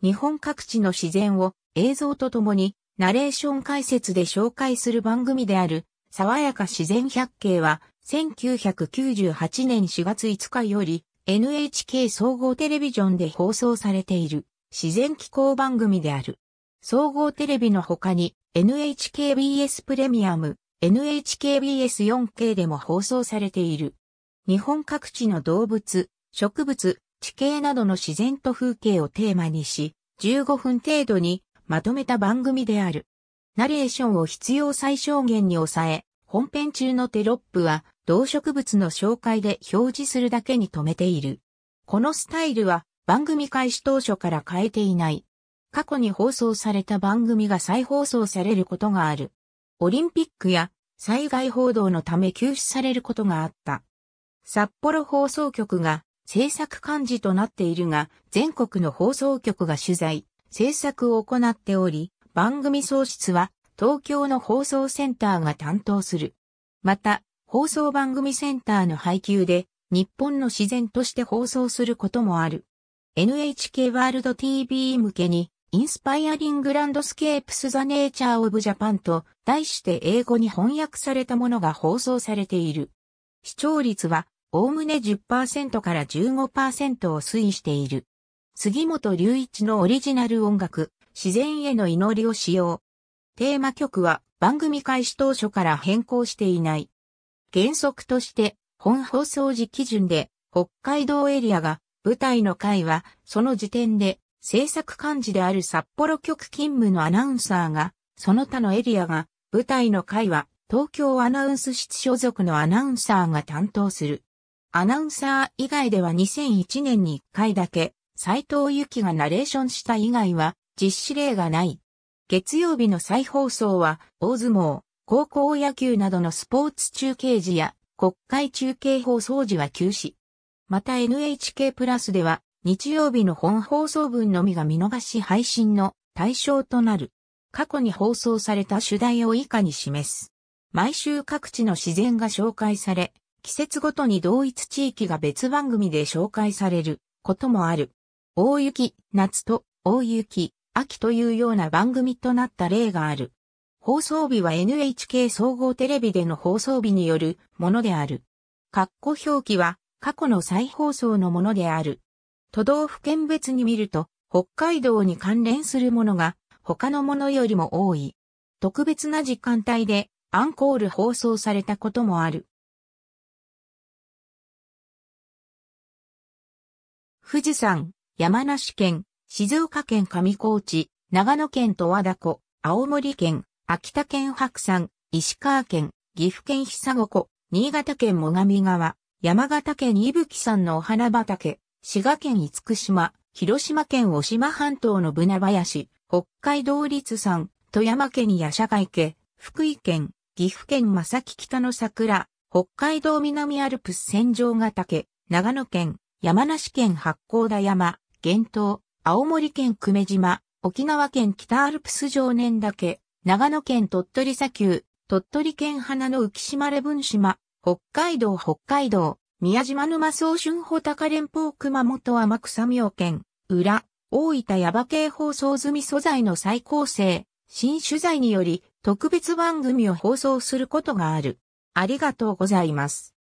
日本各地の自然を映像とともにナレーション解説で紹介する番組である、爽やか自然百景は、1998年4月5日より、NHK 総合テレビジョンで放送されている、自然気候番組である。総合テレビの他に、NHKBS プレミアム、NHKBS4K でも放送されている。日本各地の動物、植物、地形などの自然と風景をテーマにし、15分程度にまとめた番組である。ナレーションを必要最小限に抑え、本編中のテロップは動植物の紹介で表示するだけに止めている。このスタイルは番組開始当初から変えていない。過去に放送された番組が再放送されることがある。オリンピックや災害報道のため休止されることがあった。札幌放送局が制作幹事となっているが、全国の放送局が取材、制作を行っており、番組創出は東京の放送センターが担当する。また、放送番組センターの配給で、日本の自然として放送することもある。NHK ワールド TV 向けに、インスパイアリングランドスケープスザネーチャーオブジャパンと題して英語に翻訳されたものが放送されている。視聴率はおおむね10%から15%を推移している。杉本隆一のオリジナル音楽、自然への祈りを使用。テーマ曲は番組開始当初から変更していない。原則として、本放送時基準で、北海道エリアが、舞台の回は、その時点で、制作幹事である札幌局勤務のアナウンサーが、その他のエリアが、舞台の回は、東京アナウンス室所属のアナウンサーが担当する。アナウンサー以外では2001年に1回だけ、斎藤由紀がナレーションした以外は実施例がない。月曜日の再放送は、大相撲、高校野球などのスポーツ中継時や国会中継放送時は休止。また NHK プラスでは日曜日の本放送分のみが見逃し配信の対象となる。過去に放送された主題を以下に示す。毎週各地の自然が紹介され、季節ごとに同一地域が別番組で紹介されることもある。大雪、夏と大雪、秋というような番組となった例がある。放送日は NHK 総合テレビでの放送日によるものである。括弧表記は過去の再放送のものである。都道府県別に見ると、北海道に関連するものが他のものよりも多い。特別な時間帯でアンコール放送されたこともある。富士山、山梨県、静岡県上高地、長野県十和田湖、青森県、秋田県白山、石川県、岐阜県久子湖、新潟県最上川、山形県伊吹山のお花畑、滋賀県厳島、広島県渡島半島の船林、北海道立山、富山県八社外家、福井県、岐阜県正木北の桜、北海道南アルプス戦場ヶ岳、長野県、山梨県八甲田山、玄東、青森県久米島、沖縄県北アルプス常年岳、長野県鳥取砂丘、鳥取県花の浮島レブン島、北海道北海道、宮島沼総春穂高連峰熊本天草明県、裏、大分矢場系放送済み素材の再構成、新取材により特別番組を放送することがある。ありがとうございます。